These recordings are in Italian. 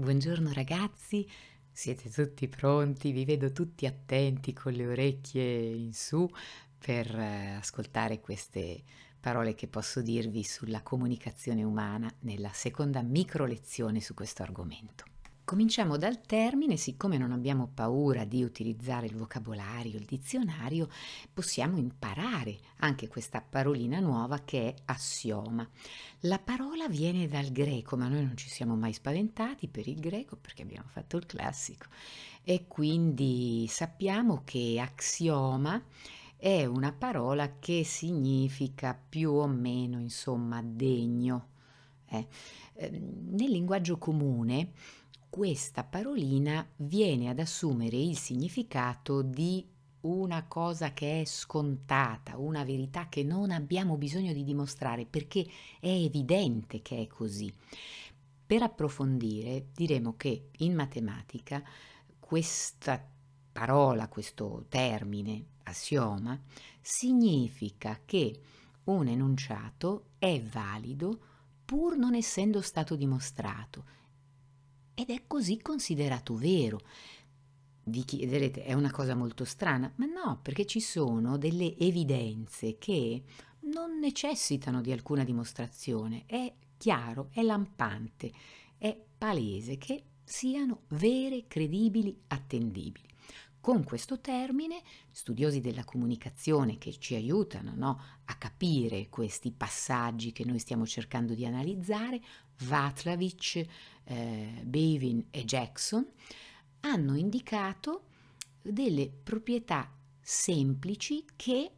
Buongiorno ragazzi, siete tutti pronti? Vi vedo tutti attenti con le orecchie in su per eh, ascoltare queste parole che posso dirvi sulla comunicazione umana nella seconda micro lezione su questo argomento. Cominciamo dal termine, siccome non abbiamo paura di utilizzare il vocabolario, il dizionario, possiamo imparare anche questa parolina nuova che è assioma. La parola viene dal greco, ma noi non ci siamo mai spaventati per il greco perché abbiamo fatto il classico e quindi sappiamo che assioma è una parola che significa più o meno, insomma, degno eh. Ehm, nel linguaggio comune questa parolina viene ad assumere il significato di una cosa che è scontata, una verità che non abbiamo bisogno di dimostrare perché è evidente che è così. Per approfondire diremo che in matematica questa parola, questo termine, assioma, significa che un enunciato è valido pur non essendo stato dimostrato. Ed è così considerato vero. Vi chiederete, è una cosa molto strana, ma no, perché ci sono delle evidenze che non necessitano di alcuna dimostrazione. È chiaro, è lampante, è palese che siano vere, credibili, attendibili. Con questo termine, studiosi della comunicazione che ci aiutano no, a capire questi passaggi che noi stiamo cercando di analizzare, Vatlavich, eh, Bevin e Jackson, hanno indicato delle proprietà semplici che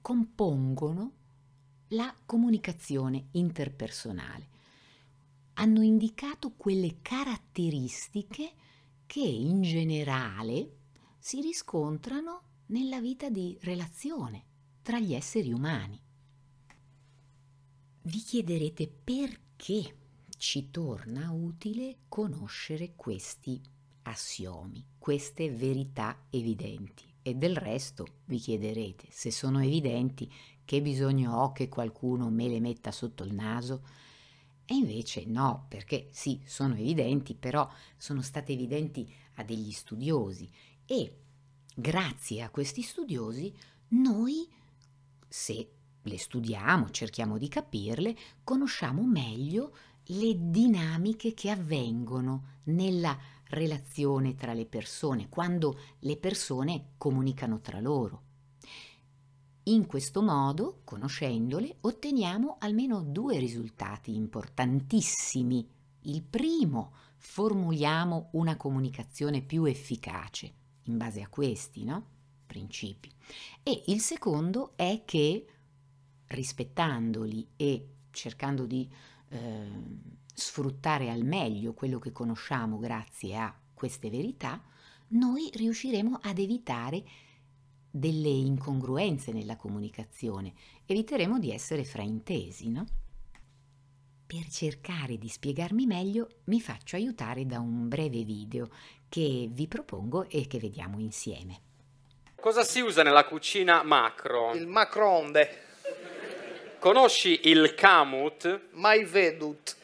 compongono la comunicazione interpersonale. Hanno indicato quelle caratteristiche che che in generale si riscontrano nella vita di relazione tra gli esseri umani. Vi chiederete perché ci torna utile conoscere questi assiomi, queste verità evidenti. E del resto vi chiederete, se sono evidenti, che bisogno ho che qualcuno me le metta sotto il naso? E invece no, perché sì, sono evidenti, però sono state evidenti a degli studiosi e grazie a questi studiosi noi, se le studiamo, cerchiamo di capirle, conosciamo meglio le dinamiche che avvengono nella relazione tra le persone, quando le persone comunicano tra loro. In questo modo, conoscendole, otteniamo almeno due risultati importantissimi. Il primo, formuliamo una comunicazione più efficace, in base a questi no? principi. E il secondo è che, rispettandoli e cercando di eh, sfruttare al meglio quello che conosciamo grazie a queste verità, noi riusciremo ad evitare delle incongruenze nella comunicazione, eviteremo di essere fraintesi, no? Per cercare di spiegarmi meglio mi faccio aiutare da un breve video che vi propongo e che vediamo insieme. Cosa si usa nella cucina macro? Il macroonde. Conosci il camut? Mai vedut.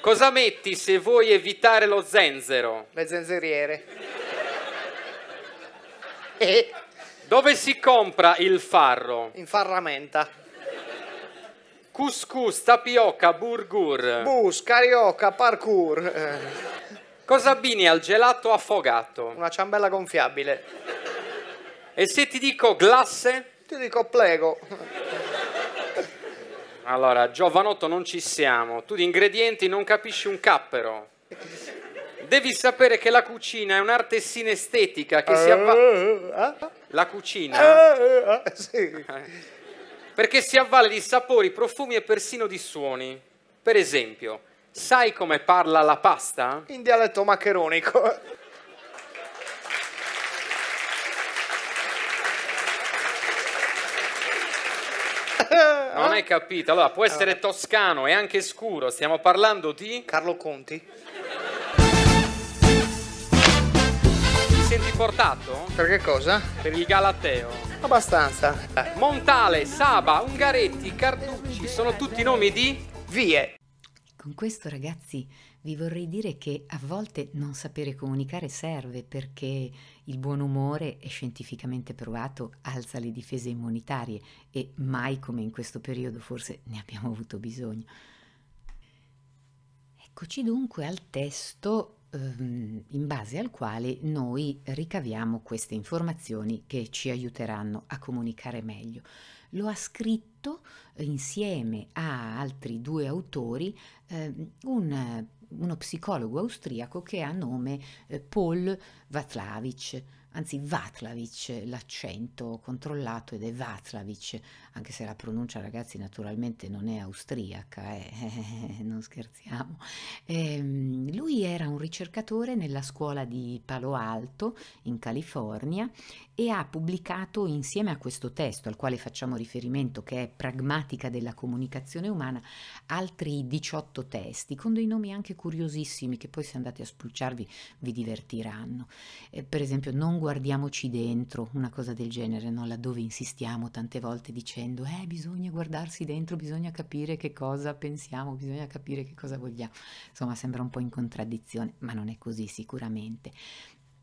Cosa metti se vuoi evitare lo zenzero? Le zenzeriere. Dove si compra il farro? In farramenta. Couscous, tapioca, burgur. Bus, carioca, parkour. Cosa abbini al gelato affogato? Una ciambella gonfiabile. E se ti dico glasse? Ti dico plego. Allora, giovanotto non ci siamo. Tu di ingredienti non capisci un cappero. Devi sapere che la cucina è un'arte sinestetica che si avvale... Eh, eh, eh. La cucina? Sì. Perché si avvale di sapori, profumi e persino di suoni. Per esempio, sai come parla la pasta? In dialetto maccheronico. Non hai capito? Allora, può essere ah. toscano e anche scuro. Stiamo parlando di... Carlo Conti. trasportato? Per che cosa? Per il Galateo. Abbastanza. Montale, Saba, Ungaretti, Carducci, sono tutti nomi di vie. Con questo ragazzi vi vorrei dire che a volte non sapere comunicare serve perché il buon umore è scientificamente provato, alza le difese immunitarie e mai come in questo periodo forse ne abbiamo avuto bisogno. Eccoci dunque al testo Ehm, in base al quale noi ricaviamo queste informazioni che ci aiuteranno a comunicare meglio. Lo ha scritto insieme a altri due autori ehm, un, uno psicologo austriaco che ha nome eh, Paul Vaclavic anzi Vatlavic l'accento controllato ed è Vatlavic, anche se la pronuncia ragazzi naturalmente non è austriaca, eh, non scherziamo. E, ehm, lui era un ricercatore nella scuola di Palo Alto in California e ha pubblicato insieme a questo testo al quale facciamo riferimento che è Pragmatica della comunicazione umana altri 18 testi con dei nomi anche curiosissimi che poi se andate a spulciarvi vi divertiranno. Eh, per esempio non guardiamoci dentro, una cosa del genere, no? laddove insistiamo tante volte dicendo eh bisogna guardarsi dentro, bisogna capire che cosa pensiamo, bisogna capire che cosa vogliamo, insomma sembra un po' in contraddizione, ma non è così sicuramente.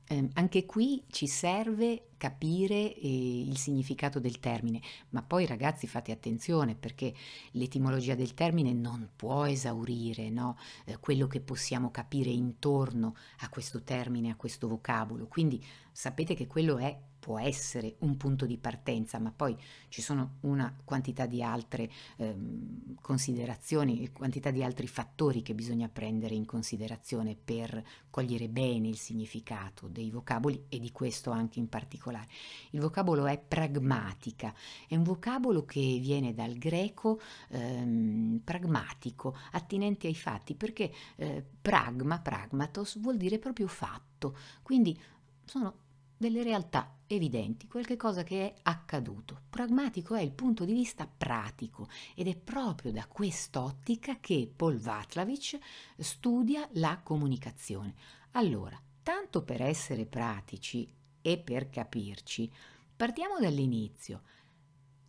Eh, anche qui ci serve capire eh, il significato del termine, ma poi ragazzi fate attenzione perché l'etimologia del termine non può esaurire no? eh, quello che possiamo capire intorno a questo termine, a questo vocabolo, quindi sapete che quello è può essere un punto di partenza, ma poi ci sono una quantità di altre ehm, considerazioni quantità di altri fattori che bisogna prendere in considerazione per cogliere bene il significato dei vocaboli e di questo anche in particolare particolare. Il vocabolo è pragmatica, è un vocabolo che viene dal greco ehm, pragmatico, attinente ai fatti, perché eh, pragma, pragmatos vuol dire proprio fatto, quindi sono delle realtà evidenti, qualche cosa che è accaduto. Pragmatico è il punto di vista pratico ed è proprio da quest'ottica che Paul Vatlavich studia la comunicazione. Allora, tanto per essere pratici e per capirci, partiamo dall'inizio.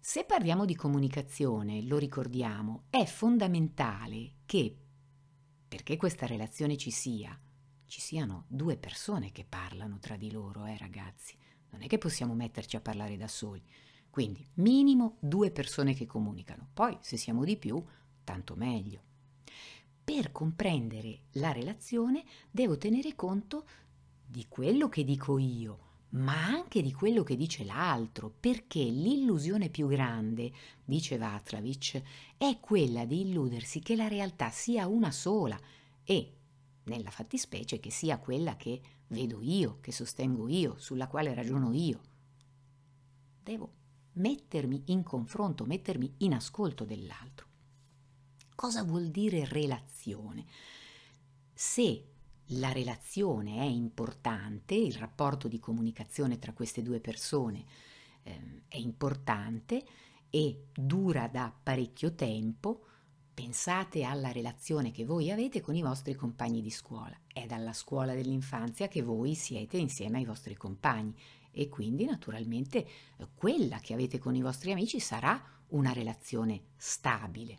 Se parliamo di comunicazione, lo ricordiamo, è fondamentale che, perché questa relazione ci sia, ci siano due persone che parlano tra di loro, eh ragazzi. Non è che possiamo metterci a parlare da soli. Quindi minimo due persone che comunicano. Poi se siamo di più, tanto meglio. Per comprendere la relazione devo tenere conto di quello che dico io, ma anche di quello che dice l'altro, perché l'illusione più grande, dice Vatravich, è quella di illudersi che la realtà sia una sola e, nella fattispecie, che sia quella che vedo io, che sostengo io, sulla quale ragiono io. Devo mettermi in confronto, mettermi in ascolto dell'altro. Cosa vuol dire relazione? Se la relazione è importante, il rapporto di comunicazione tra queste due persone eh, è importante e dura da parecchio tempo, pensate alla relazione che voi avete con i vostri compagni di scuola. È dalla scuola dell'infanzia che voi siete insieme ai vostri compagni e quindi naturalmente quella che avete con i vostri amici sarà una relazione stabile.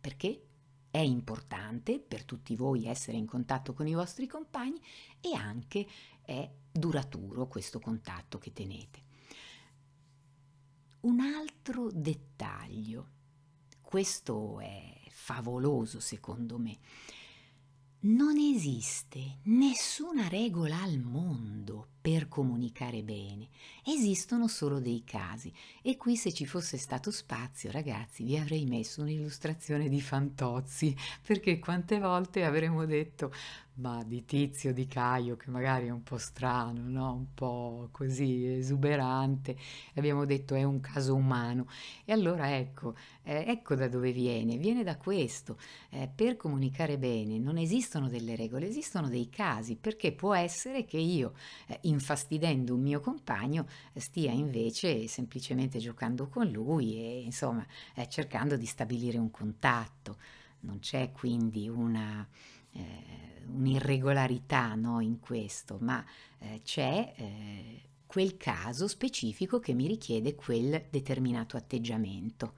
Perché? È importante per tutti voi essere in contatto con i vostri compagni e anche è duraturo questo contatto che tenete. Un altro dettaglio, questo è favoloso secondo me, non esiste nessuna regola al mondo per comunicare bene, esistono solo dei casi e qui se ci fosse stato spazio ragazzi vi avrei messo un'illustrazione di Fantozzi perché quante volte avremmo detto ma di Tizio, di Caio, che magari è un po' strano, no? un po' così esuberante, abbiamo detto è un caso umano. E allora ecco, eh, ecco da dove viene, viene da questo. Eh, per comunicare bene non esistono delle regole, esistono dei casi, perché può essere che io, eh, infastidendo un mio compagno, eh, stia invece semplicemente giocando con lui e insomma eh, cercando di stabilire un contatto. Non c'è quindi una... Eh, un'irregolarità no, in questo, ma eh, c'è eh, quel caso specifico che mi richiede quel determinato atteggiamento.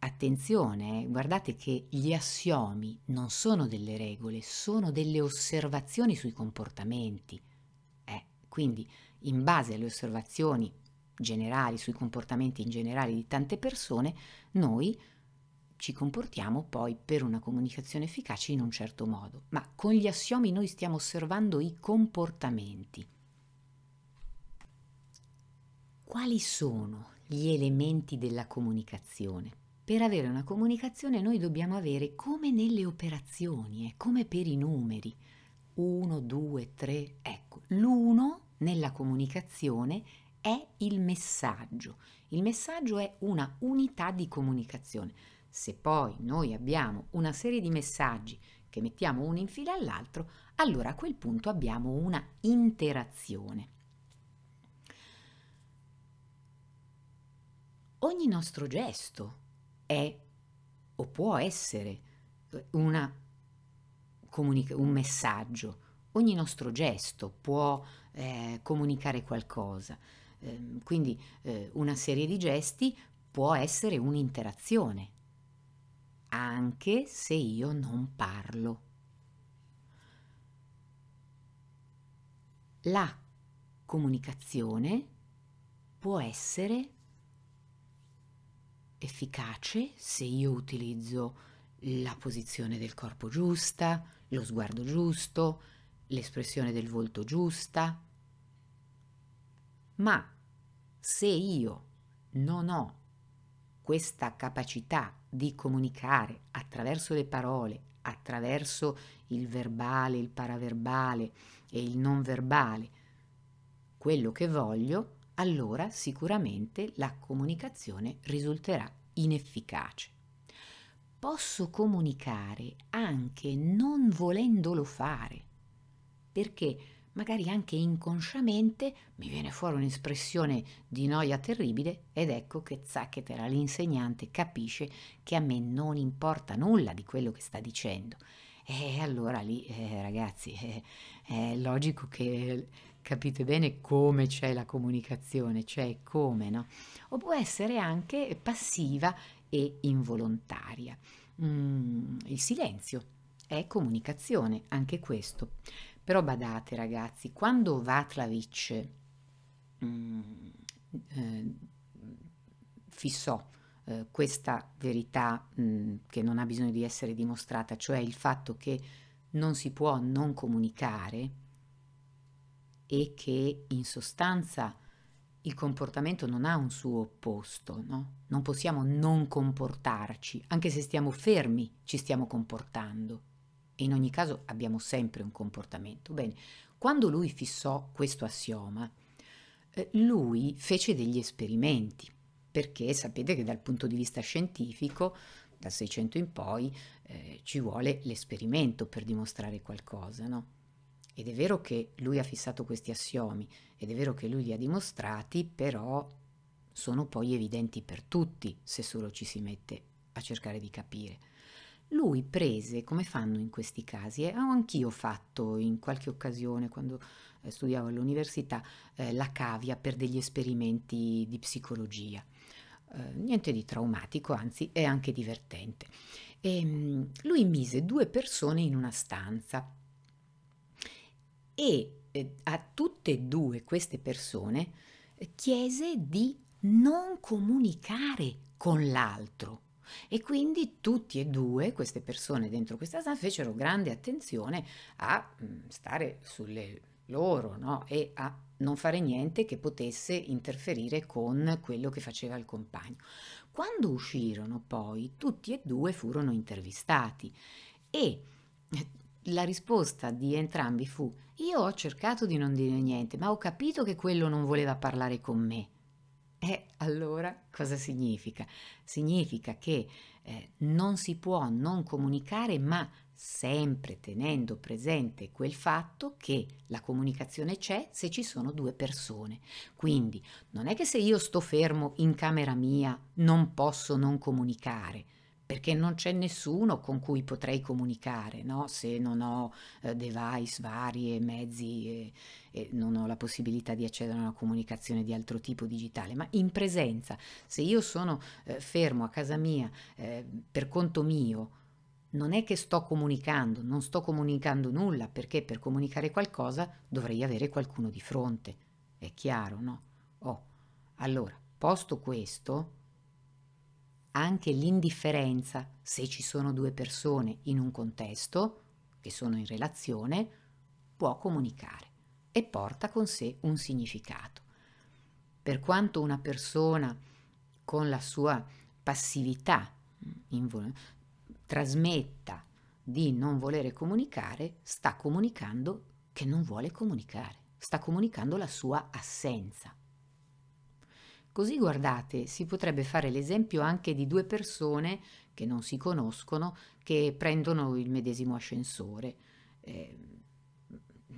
Attenzione, eh, guardate che gli assiomi non sono delle regole, sono delle osservazioni sui comportamenti. Eh, quindi, in base alle osservazioni generali sui comportamenti in generale di tante persone, noi ci comportiamo poi per una comunicazione efficace in un certo modo, ma con gli assiomi noi stiamo osservando i comportamenti. Quali sono gli elementi della comunicazione? Per avere una comunicazione noi dobbiamo avere come nelle operazioni, eh, come per i numeri, 1, 2, 3, ecco, l'uno nella comunicazione è il messaggio. Il messaggio è una unità di comunicazione. Se poi noi abbiamo una serie di messaggi che mettiamo uno in fila all'altro, allora a quel punto abbiamo una interazione. Ogni nostro gesto è o può essere eh, una, un messaggio, ogni nostro gesto può eh, comunicare qualcosa. Eh, quindi eh, una serie di gesti può essere un'interazione, anche se io non parlo. La comunicazione può essere efficace se io utilizzo la posizione del corpo giusta, lo sguardo giusto, l'espressione del volto giusta, ma se io non ho questa capacità di comunicare attraverso le parole, attraverso il verbale, il paraverbale e il non verbale, quello che voglio, allora sicuramente la comunicazione risulterà inefficace. Posso comunicare anche non volendolo fare, perché magari anche inconsciamente mi viene fuori un'espressione di noia terribile ed ecco che zacchetera l'insegnante capisce che a me non importa nulla di quello che sta dicendo. E allora lì, eh, ragazzi, eh, è logico che capite bene come c'è la comunicazione, cioè come, no? O può essere anche passiva e involontaria. Mm, il silenzio è comunicazione, anche questo. Però badate ragazzi, quando Vatlavic mh, mm, eh, fissò eh, questa verità mh, mm, che non ha bisogno di essere dimostrata, cioè il fatto che non si può non comunicare e che in sostanza il comportamento non ha un suo opposto, no? Non possiamo non comportarci, anche se stiamo fermi ci stiamo comportando in ogni caso abbiamo sempre un comportamento. Bene, quando lui fissò questo assioma, eh, lui fece degli esperimenti, perché sapete che dal punto di vista scientifico, dal 600 in poi, eh, ci vuole l'esperimento per dimostrare qualcosa, no? Ed è vero che lui ha fissato questi assiomi, ed è vero che lui li ha dimostrati, però sono poi evidenti per tutti se solo ci si mette a cercare di capire lui prese, come fanno in questi casi, e eh, ho anch'io fatto in qualche occasione quando eh, studiavo all'università eh, la cavia per degli esperimenti di psicologia. Eh, niente di traumatico, anzi è anche divertente. E, ehm, lui mise due persone in una stanza e eh, a tutte e due queste persone chiese di non comunicare con l'altro e quindi tutti e due queste persone dentro questa stanza fecero grande attenzione a mm, stare sulle loro no? e a non fare niente che potesse interferire con quello che faceva il compagno. Quando uscirono poi tutti e due furono intervistati e eh, la risposta di entrambi fu io ho cercato di non dire niente ma ho capito che quello non voleva parlare con me e allora cosa significa? Significa che eh, non si può non comunicare, ma sempre tenendo presente quel fatto che la comunicazione c'è se ci sono due persone. Quindi non è che se io sto fermo in camera mia non posso non comunicare perché non c'è nessuno con cui potrei comunicare, no? se non ho eh, device vari mezzi e, e non ho la possibilità di accedere a una comunicazione di altro tipo digitale, ma in presenza, se io sono eh, fermo a casa mia eh, per conto mio, non è che sto comunicando, non sto comunicando nulla, perché per comunicare qualcosa dovrei avere qualcuno di fronte, è chiaro, no? Oh, allora, posto questo, anche l'indifferenza, se ci sono due persone in un contesto, che sono in relazione, può comunicare e porta con sé un significato. Per quanto una persona con la sua passività invol- trasmetta di non volere comunicare, sta comunicando che non vuole comunicare, sta comunicando la sua assenza. Così guardate, si potrebbe fare l'esempio anche di due persone che non si conoscono che prendono il medesimo ascensore. Eh,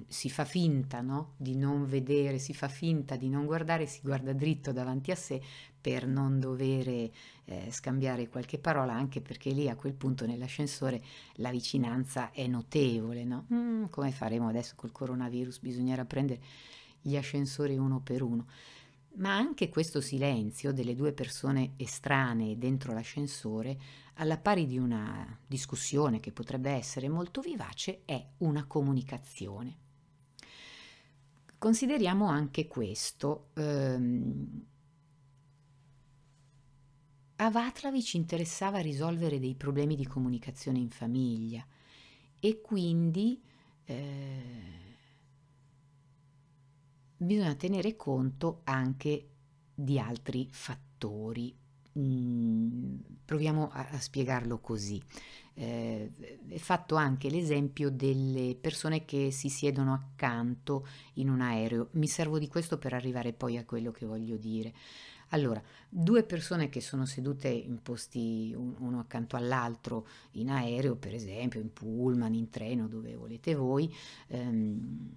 si fa finta no? di non vedere, si fa finta di non guardare, si guarda dritto davanti a sé per non dover eh, scambiare qualche parola, anche perché lì a quel punto nell'ascensore la vicinanza è notevole. No? Mm, come faremo adesso col coronavirus? Bisognerà prendere gli ascensori uno per uno. Ma anche questo silenzio delle due persone estranee dentro l'ascensore, alla pari di una discussione che potrebbe essere molto vivace, è una comunicazione. Consideriamo anche questo. Ehm, a Vatlavic ci interessava risolvere dei problemi di comunicazione in famiglia e quindi eh, bisogna tenere conto anche di altri fattori. Mm, proviamo a, a, spiegarlo così. Eh, è fatto anche l'esempio delle persone che si siedono accanto in un aereo. Mi servo di questo per arrivare poi a quello che voglio dire. Allora, due persone che sono sedute in posti uno accanto all'altro in aereo, per esempio, in pullman, in treno, dove volete voi, ehm,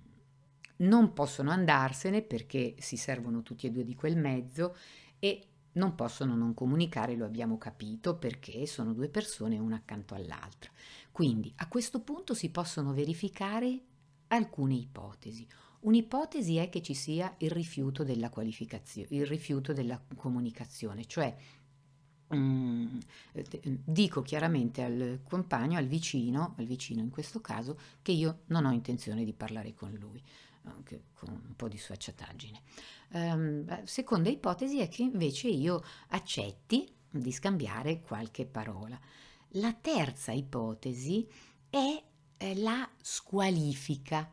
non possono andarsene perché si servono tutti e due di quel mezzo e non possono non comunicare, lo abbiamo capito, perché sono due persone una accanto all'altra. Quindi a questo punto si possono verificare alcune ipotesi. Un'ipotesi è che ci sia il rifiuto della qualificazione, il rifiuto della comunicazione, cioè mh, mm, dico chiaramente al compagno, al vicino, al vicino in questo caso, che io non ho intenzione di parlare con lui anche con un po' di sfacciataggine. Um, seconda ipotesi è che invece io accetti di scambiare qualche parola. La terza ipotesi è eh, la squalifica,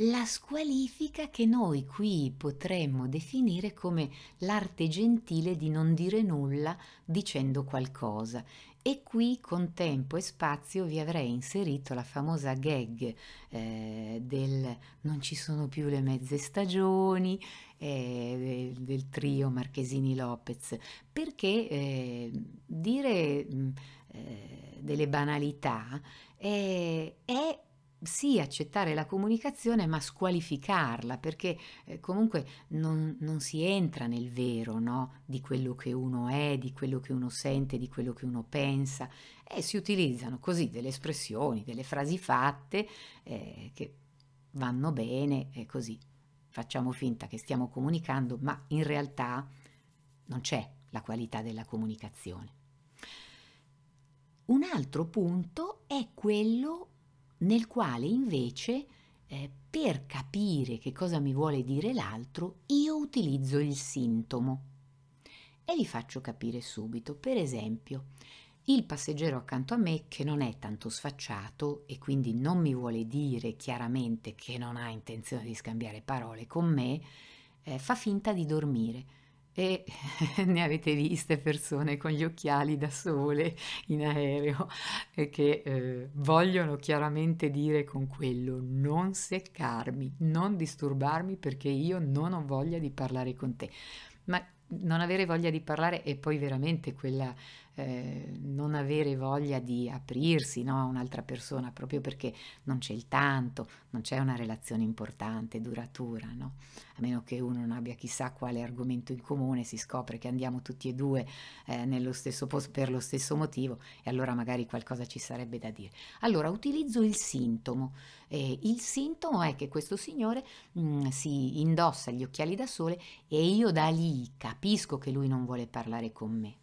la squalifica che noi qui potremmo definire come l'arte gentile di non dire nulla dicendo qualcosa. E qui con tempo e spazio vi avrei inserito la famosa gag eh, del non ci sono più le mezze stagioni eh, del, del, trio Marchesini Lopez, perché eh, dire mh, mm, eh, delle banalità è, è sì accettare la comunicazione ma squalificarla perché eh, comunque non, non, si entra nel vero no? di quello che uno è, di quello che uno sente, di quello che uno pensa e eh, si utilizzano così delle espressioni, delle frasi fatte eh, che vanno bene e così facciamo finta che stiamo comunicando ma in realtà non c'è la qualità della comunicazione. Un altro punto è quello nel quale invece eh, per capire che cosa mi vuole dire l'altro io utilizzo il sintomo e vi faccio capire subito. Per esempio, il passeggero accanto a me che non è tanto sfacciato e quindi non mi vuole dire chiaramente che non ha intenzione di scambiare parole con me, eh, fa finta di dormire e ne avete viste persone con gli occhiali da sole in aereo e che eh, vogliono chiaramente dire con quello non seccarmi, non disturbarmi perché io non ho voglia di parlare con te. Ma non avere voglia di parlare è poi veramente quella eh, non avere voglia di aprirsi no, a un'altra persona proprio perché non c'è il tanto, non c'è una relazione importante, duratura, no? a meno che uno non abbia chissà quale argomento in comune, si scopre che andiamo tutti e due eh, stesso, posto per lo stesso motivo e allora magari qualcosa ci sarebbe da dire. Allora utilizzo il sintomo, eh, il sintomo è che questo signore mh, mm, si indossa gli occhiali da sole e io da lì capisco che lui non vuole parlare con me.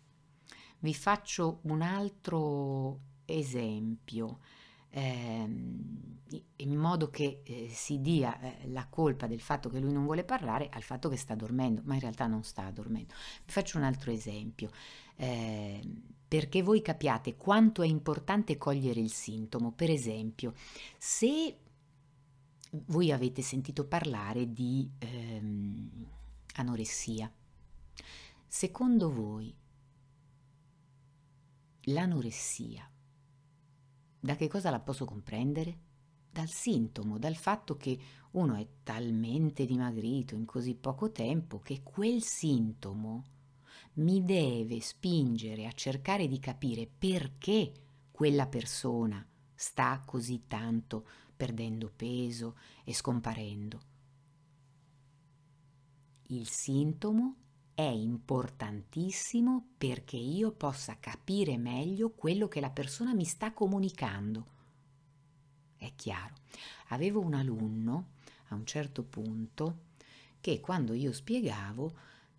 Vi faccio un altro esempio ehm, in modo che eh, si dia eh, la colpa del fatto che lui non vuole parlare al fatto che sta dormendo, ma in realtà non sta dormendo. Vi faccio un altro esempio. Eh, perché voi capiate quanto è importante cogliere il sintomo. Per esempio, se voi avete sentito parlare di ehm, anoressia, secondo voi l'anoressia. Da che cosa la posso comprendere? Dal sintomo, dal fatto che uno è talmente dimagrito in così poco tempo che quel sintomo mi deve spingere a cercare di capire perché quella persona sta così tanto perdendo peso e scomparendo. Il sintomo è importantissimo perché io possa capire meglio quello che la persona mi sta comunicando. È chiaro. Avevo un alunno a un certo punto che quando io spiegavo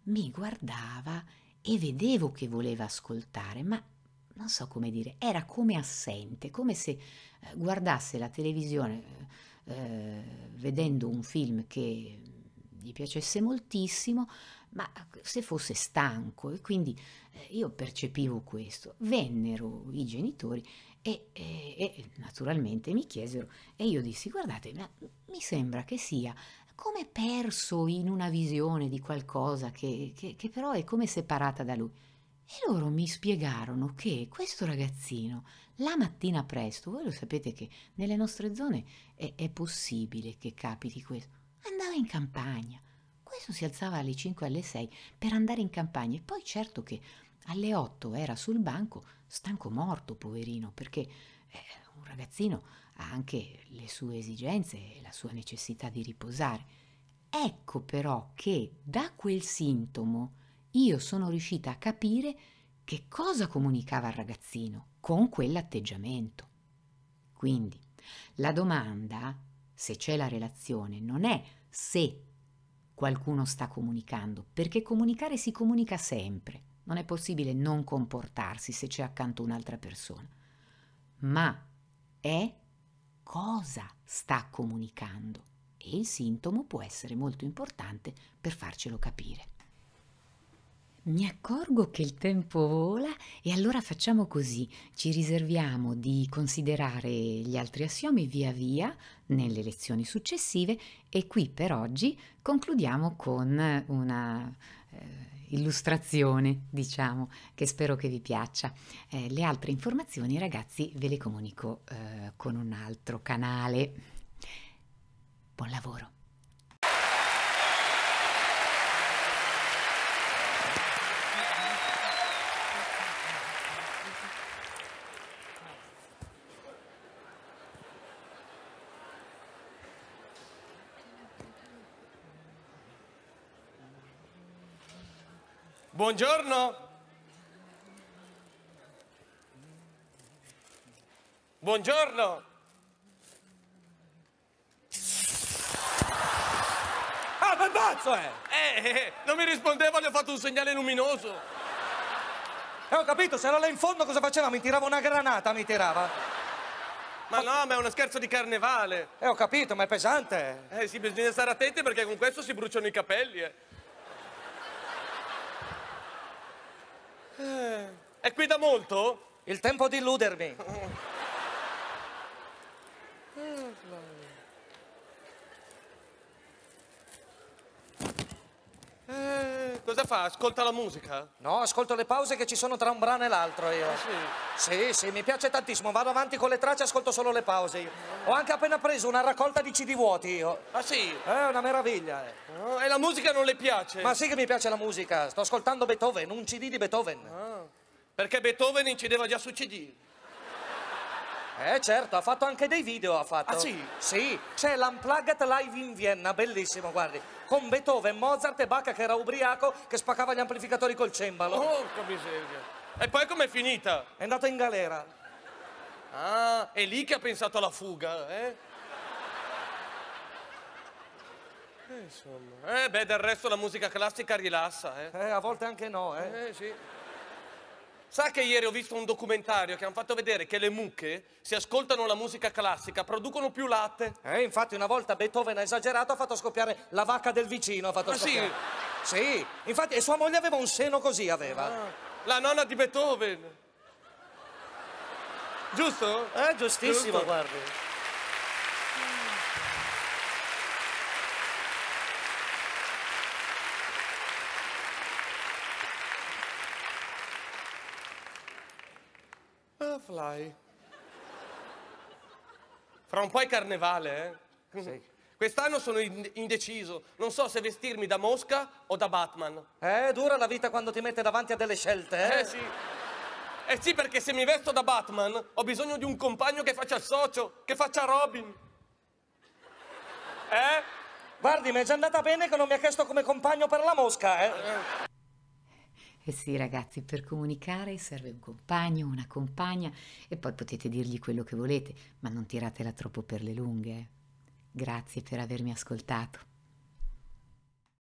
mi guardava e vedevo che voleva ascoltare, ma non so come dire, era come assente, come se eh, guardasse la televisione eh, vedendo un film che gli piacesse moltissimo, ma eh, se fosse stanco e quindi eh, io percepivo questo. Vennero i genitori e, e, e naturalmente mi chiesero e io dissi guardate, mi sembra che sia come perso in una visione di qualcosa che, che, che però è come separata da lui. E loro mi spiegarono che questo ragazzino la mattina presto, voi lo sapete che nelle nostre zone è, è possibile che capiti questo, andava in campagna spesso si alzava alle 5 alle 6 per andare in campagna e poi certo che alle 8 era sul banco, stanco morto, poverino, perché eh, un ragazzino ha anche le sue esigenze e la sua necessità di riposare. Ecco però che da quel sintomo io sono riuscita a capire che cosa comunicava il ragazzino con quell'atteggiamento. Quindi la domanda, se c'è la relazione, non è se qualcuno sta comunicando, perché comunicare si comunica sempre, non è possibile non comportarsi se c'è accanto un'altra persona, ma è cosa sta comunicando e il sintomo può essere molto importante per farcelo capire. Mi accorgo che il tempo vola e allora facciamo così, ci riserviamo di considerare gli altri assiomi via via nelle lezioni successive e qui per oggi concludiamo con una eh, illustrazione, diciamo, che spero che vi piaccia. Eh, le altre informazioni ragazzi ve le comunico eh, con un altro canale. Buon lavoro! Buongiorno. Buongiorno. Ah, ma pazzo è! Eh! Eh, eh, eh, non mi rispondeva, gli ho fatto un segnale luminoso. Eh, ho capito, se era là in fondo cosa faceva? Mi tirava una granata, mi tirava. Ma no, ma è uno scherzo di carnevale. Eh, ho capito, ma è pesante. Eh sì, bisogna stare attenti perché con questo si bruciano i capelli, eh. Eh. È qui da molto? Il tempo di illudermi. Eh. Cosa fa? Ascolta la musica? No, ascolto le pause che ci sono tra un brano e l'altro io. Ah, sì? Sì, sì, mi piace tantissimo. Vado avanti con le tracce e ascolto solo le pause io. Ho anche appena preso una raccolta di CD vuoti io. Ah sì? È eh, una meraviglia. Eh. Oh, e la musica non le piace? Ma sì che mi piace la musica. Sto ascoltando Beethoven, un CD di Beethoven. Ah, perché Beethoven incideva già su CD. Eh certo, ha fatto anche dei video, ha fatto. Ah sì? Sì, c'è l'Unplugged Live in Vienna, bellissimo, guardi. Con Beethoven, Mozart e Bacca che era ubriaco che spaccava gli amplificatori col cembalo. Porca miseria. E poi com'è finita? È andato in galera. Ah, è lì che ha pensato alla fuga, eh? eh insomma. Eh beh, del resto la musica classica rilassa, eh. Eh, a volte anche no, eh. Eh sì. Sa che ieri ho visto un documentario che hanno fatto vedere che le mucche, se ascoltano la musica classica, producono più latte? Eh, infatti una volta Beethoven ha esagerato, ha fatto scoppiare la vacca del vicino, ha fatto Ma ah, scoppiare. sì? Sì, infatti, e sua moglie aveva un seno così, aveva. Ah, la nonna di Beethoven. Giusto? Eh, giustissimo, Giusto. guardi. Butterfly. Fra un po' è carnevale, eh? Sì. Quest'anno sono indeciso, non so se vestirmi da Mosca o da Batman. Eh, dura la vita quando ti mette davanti a delle scelte, eh? Eh sì. Eh sì, perché se mi vesto da Batman ho bisogno di un compagno che faccia il socio, che faccia Robin. Eh? Guardi, mi è già andata bene che non mi ha chiesto come compagno per la Mosca, eh? eh. Eh sì ragazzi, per comunicare serve un compagno, una compagna e poi potete dirgli quello che volete, ma non tiratela troppo per le lunghe. Grazie per avermi ascoltato.